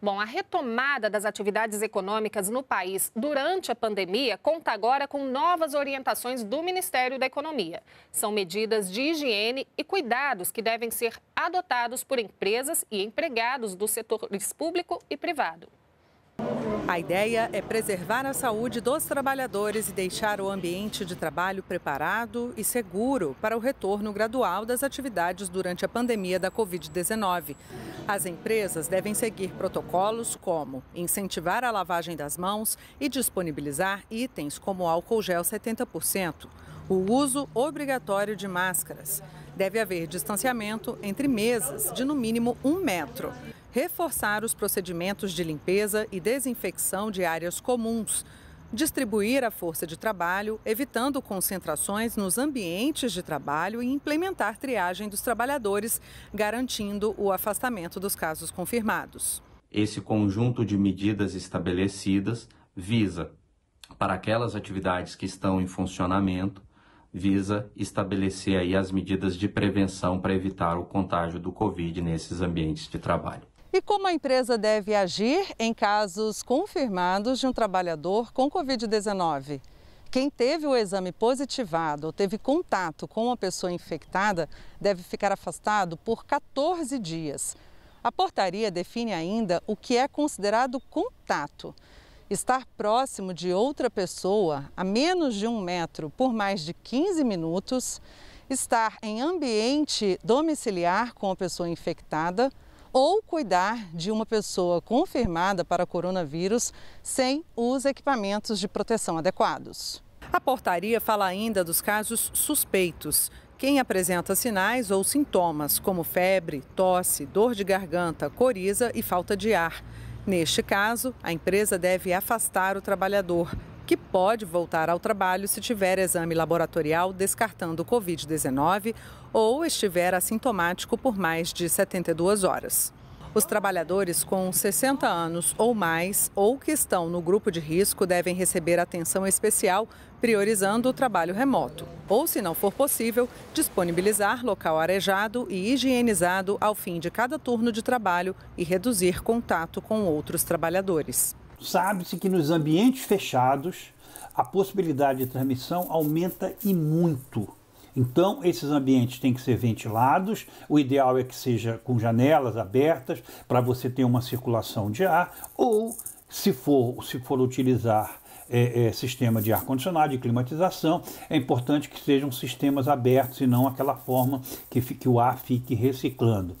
Bom, a retomada das atividades econômicas no país durante a pandemia conta agora com novas orientações do Ministério da Economia. São medidas de higiene e cuidados que devem ser adotados por empresas e empregados dos setores público e privado. A ideia é preservar a saúde dos trabalhadores e deixar o ambiente de trabalho preparado e seguro para o retorno gradual das atividades durante a pandemia da Covid-19. As empresas devem seguir protocolos como incentivar a lavagem das mãos e disponibilizar itens como álcool gel 70%, o uso obrigatório de máscaras. Deve haver distanciamento entre mesas de no mínimo um metro reforçar os procedimentos de limpeza e desinfecção de áreas comuns, distribuir a força de trabalho, evitando concentrações nos ambientes de trabalho e implementar triagem dos trabalhadores, garantindo o afastamento dos casos confirmados. Esse conjunto de medidas estabelecidas visa, para aquelas atividades que estão em funcionamento, visa estabelecer aí as medidas de prevenção para evitar o contágio do Covid nesses ambientes de trabalho. E como a empresa deve agir em casos confirmados de um trabalhador com Covid-19? Quem teve o exame positivado ou teve contato com uma pessoa infectada deve ficar afastado por 14 dias. A portaria define ainda o que é considerado contato. Estar próximo de outra pessoa a menos de um metro por mais de 15 minutos, estar em ambiente domiciliar com a pessoa infectada, ou cuidar de uma pessoa confirmada para coronavírus sem os equipamentos de proteção adequados. A portaria fala ainda dos casos suspeitos. Quem apresenta sinais ou sintomas como febre, tosse, dor de garganta, coriza e falta de ar. Neste caso, a empresa deve afastar o trabalhador, que pode voltar ao trabalho se tiver exame laboratorial descartando Covid-19 ou estiver assintomático por mais de 72 horas. Os trabalhadores com 60 anos ou mais ou que estão no grupo de risco devem receber atenção especial, priorizando o trabalho remoto. Ou, se não for possível, disponibilizar local arejado e higienizado ao fim de cada turno de trabalho e reduzir contato com outros trabalhadores. Sabe-se que nos ambientes fechados a possibilidade de transmissão aumenta e muito. Então, esses ambientes têm que ser ventilados. O ideal é que seja com janelas abertas para você ter uma circulação de ar, ou se for, se for utilizar é, é, sistema de ar-condicionado, de climatização, é importante que sejam sistemas abertos e não aquela forma que, que o ar fique reciclando.